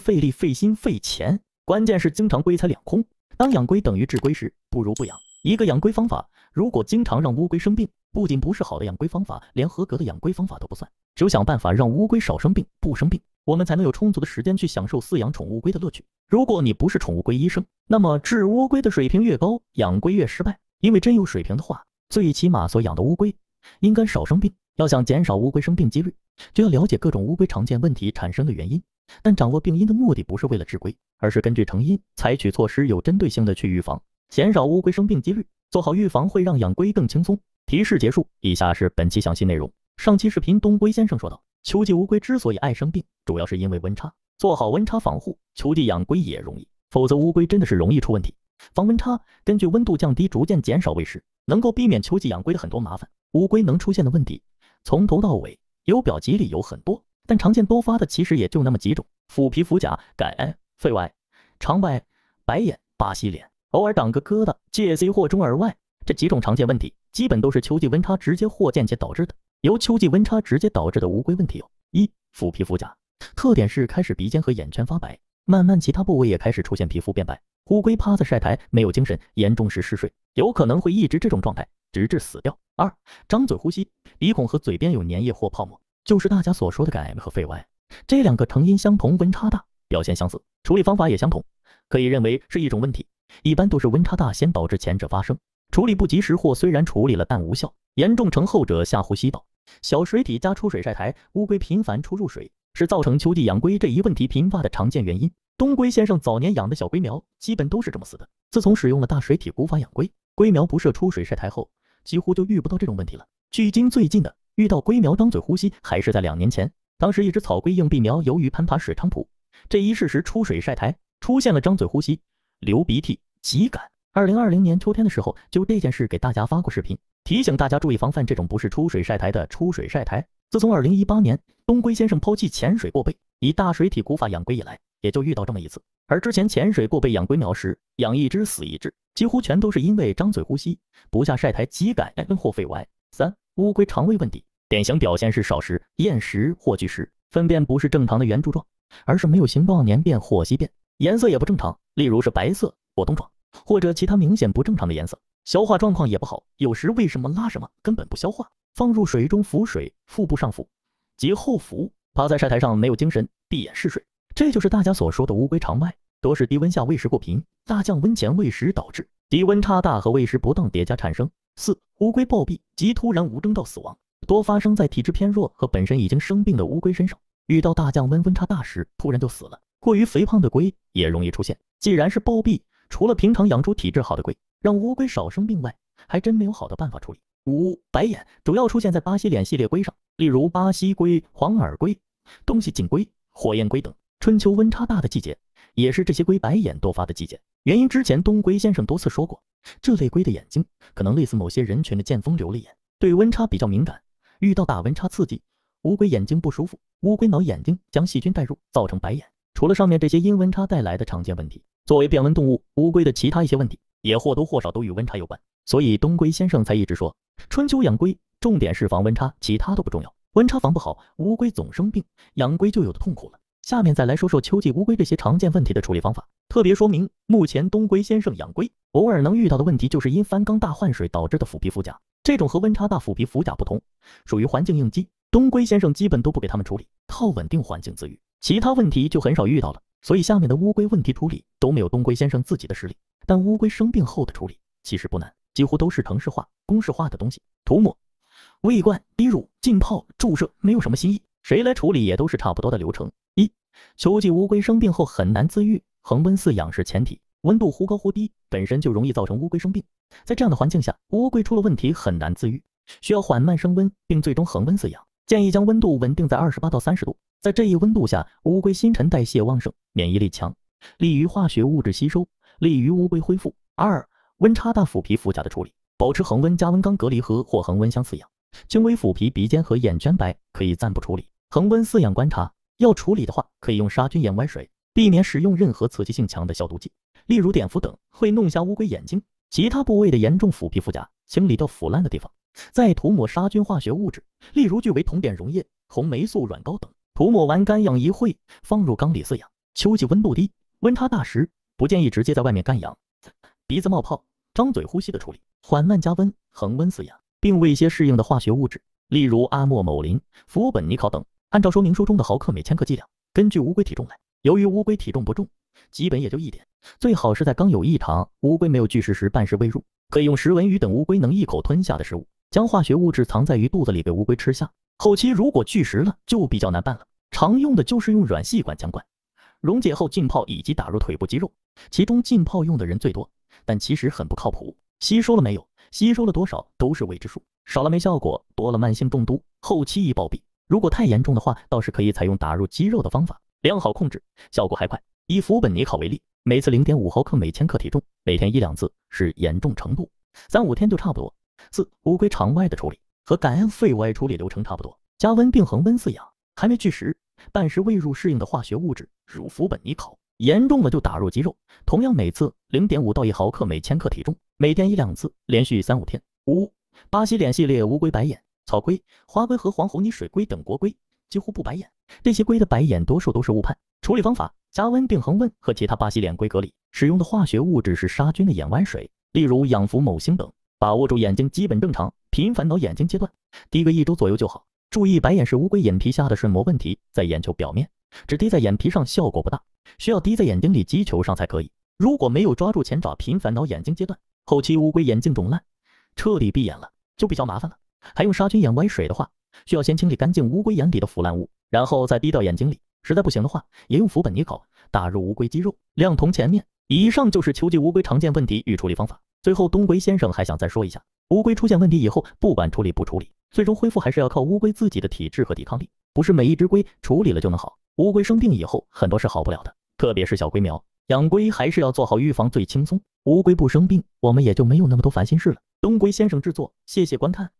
费力、费心、费钱，关键是经常龟财两空。当养龟等于治龟时，不如不养。一个养龟方法，如果经常让乌龟生病，不仅不是好的养龟方法，连合格的养龟方法都不算。只有想办法让乌龟少生病、不生病，我们才能有充足的时间去享受饲养宠物龟的乐趣。如果你不是宠物龟医生，那么治乌龟的水平越高，养龟越失败。因为真有水平的话，最起码所养的乌龟应该少生病。要想减少乌龟生病几率，就要了解各种乌龟常见问题产生的原因。但掌握病因的目的不是为了治龟，而是根据成因采取措施，有针对性的去预防，减少乌龟生病几率。做好预防会让养龟更轻松。提示结束，以下是本期详细内容。上期视频，东龟先生说道，秋季乌龟之所以爱生病，主要是因为温差。做好温差防护，秋季养龟也容易。否则乌龟真的是容易出问题。防温差，根据温度降低逐渐减少喂食，能够避免秋季养龟的很多麻烦。乌龟能出现的问题，从头到尾由表及里有很多。但常见多发的其实也就那么几种：腐皮、腐甲、感染、肺癌、肠外、白眼、巴西脸，偶尔长个疙瘩、结节或中耳外。这几种常见问题，基本都是秋季温差直接或间接导致的。由秋季温差直接导致的乌龟问题有：一、腐皮腐甲，特点是开始鼻尖和眼圈发白，慢慢其他部位也开始出现皮肤变白，乌龟趴在晒台没有精神，严重时嗜睡，有可能会一直这种状态，直至死掉。二、张嘴呼吸，鼻孔和嘴边有粘液或泡沫。就是大家所说的感冒和肺外，这两个成因相同，温差大，表现相似，处理方法也相同，可以认为是一种问题。一般都是温差大先导致前者发生，处理不及时或虽然处理了但无效，严重成后者。下呼吸道小水体加出水晒台，乌龟频繁出入水是造成秋季养龟这一问题频发的常见原因。东龟先生早年养的小龟苗基本都是这么死的。自从使用了大水体古法养龟，龟苗不设出水晒台后，几乎就遇不到这种问题了。距今最近的。遇到龟苗张嘴呼吸还是在两年前，当时一只草龟硬币苗由于攀爬水菖蒲，这一事实出水晒台出现了张嘴呼吸、流鼻涕、急感。二零二零年秋天的时候，就这件事给大家发过视频，提醒大家注意防范这种不是出水晒台的出水晒台。自从二零一八年东龟先生抛弃潜水过背，以大水体古法养龟以来，也就遇到这么一次。而之前潜水过背养龟苗时，养一只死一只，几乎全都是因为张嘴呼吸、不下晒台急感、或肺歪三。乌龟肠胃问题典型表现是少食、厌食或拒食，粪便不是正常的圆柱状，而是没有形状、黏便或稀便，颜色也不正常，例如是白色或冻状，或者其他明显不正常的颜色。消化状况也不好，有时为什么拉什么根本不消化，放入水中浮水，腹部上浮及后浮，趴在晒台上没有精神，闭眼嗜睡。这就是大家所说的乌龟肠外。多是低温下喂食过频、大降温前喂食导致，低温差大和喂食不当叠加产生。四乌龟暴毙即突然无征兆死亡，多发生在体质偏弱和本身已经生病的乌龟身上。遇到大降温、温差大时，突然就死了。过于肥胖的龟也容易出现。既然是暴毙，除了平常养出体质好的龟，让乌龟少生病外，还真没有好的办法处理。五白眼主要出现在巴西脸系列龟上，例如巴西龟、黄耳龟、东西锦龟、火焰龟等。春秋温差大的季节，也是这些龟白眼多发的季节。原因之前东龟先生多次说过。这类龟的眼睛可能类似某些人群的“剑锋流泪眼”，对温差比较敏感。遇到大温差刺激，乌龟眼睛不舒服，乌龟挠眼睛，将细菌带入，造成白眼。除了上面这些因温差带来的常见问题，作为变温动物，乌龟的其他一些问题也或多或少都与温差有关。所以东龟先生才一直说，春秋养龟，重点是防温差，其他都不重要。温差防不好，乌龟总生病，养龟就有的痛苦了。下面再来说说秋季乌龟这些常见问题的处理方法。特别说明，目前东龟先生养龟，偶尔能遇到的问题就是因翻缸大换水导致的腐皮腐甲，这种和温差大腐皮腐甲不同，属于环境应激。东龟先生基本都不给他们处理，靠稳定环境自愈。其他问题就很少遇到了，所以下面的乌龟问题处理都没有东龟先生自己的实力。但乌龟生病后的处理其实不难，几乎都是程式化、公式化的东西：涂抹、喂罐、滴乳、浸泡、注射，没有什么新意。谁来处理也都是差不多的流程。一，秋季乌龟生病后很难自愈。恒温饲养是前提，温度忽高忽低本身就容易造成乌龟生病，在这样的环境下，乌龟出了问题很难自愈，需要缓慢升温并最终恒温饲养。建议将温度稳定在二十八到三十度，在这一温度下，乌龟新陈代谢旺盛，免疫力强，利于化学物质吸收，利于乌龟恢复。二、温差大腐皮腐甲的处理，保持恒温加温缸隔离盒或恒温箱饲养，轻微腐皮、鼻尖和眼圈白可以暂不处理，恒温饲养观察。要处理的话，可以用杀菌盐温水。避免使用任何刺激性强的消毒剂，例如碘伏等会弄瞎乌龟眼睛。其他部位的严重腐皮腐甲，清理掉腐烂的地方，再涂抹杀菌化学物质，例如聚维酮碘溶液、红霉素软膏等。涂抹完干养一会，放入缸里饲养。秋季温度低，温差大时，不建议直接在外面干养。鼻子冒泡、张嘴呼吸的处理，缓慢加温，恒温饲养，并喂一些适应的化学物质，例如阿莫某林、氟苯尼考等。按照说明书中的毫克每千克剂量，根据乌龟体重来。由于乌龟体重不重，基本也就一点，最好是在刚有异常，乌龟没有拒食时半食未入，可以用食文鱼等乌龟能一口吞下的食物，将化学物质藏在鱼肚子里被乌龟吃下。后期如果拒食了，就比较难办了。常用的就是用软细管将管溶解后浸泡以及打入腿部肌肉，其中浸泡用的人最多，但其实很不靠谱，吸收了没有，吸收了多少都是未知数，少了没效果，多了慢性中毒，后期易暴毙。如果太严重的话，倒是可以采用打入肌肉的方法。良好控制效果还快，以氟苯尼考为例，每次零点五毫克每千克体重，每天一两次是严重程度，三五天就差不多。四乌龟肠外的处理和感恩肺外处理流程差不多，加温并恒温饲养，还没拒食，半时未入适应的化学物质，如氟苯尼考，严重了就打入肌肉，同样每次零点五到一毫克每千克体重，每天一两次，连续三五天。五巴西脸系列乌龟白眼草龟、花龟和黄喉泥水龟等国龟几乎不白眼。这些龟的白眼多数都是误判，处理方法：加温并恒温，和其他巴西脸龟隔离。使用的化学物质是杀菌的眼弯水，例如氧氟某星等。把握住眼睛基本正常，频繁挠眼睛阶段，滴个一周左右就好。注意，白眼是乌龟眼皮下的瞬膜问题，在眼球表面，只滴在眼皮上效果不大，需要滴在眼睛里肌球上才可以。如果没有抓住前爪频繁挠眼睛阶段，后期乌龟眼睛肿烂，彻底闭眼了就比较麻烦了。还用杀菌眼歪水的话。需要先清理干净乌龟眼底的腐烂物，然后再滴到眼睛里。实在不行的话，也用氟苯尼考打入乌龟肌肉，量同前面。以上就是秋季乌龟常见问题与处理方法。最后，东龟先生还想再说一下，乌龟出现问题以后，不管处理不处理，最终恢复还是要靠乌龟自己的体质和抵抗力。不是每一只龟处理了就能好。乌龟生病以后，很多是好不了的，特别是小龟苗。养龟还是要做好预防，最轻松。乌龟不生病，我们也就没有那么多烦心事了。东龟先生制作，谢谢观看。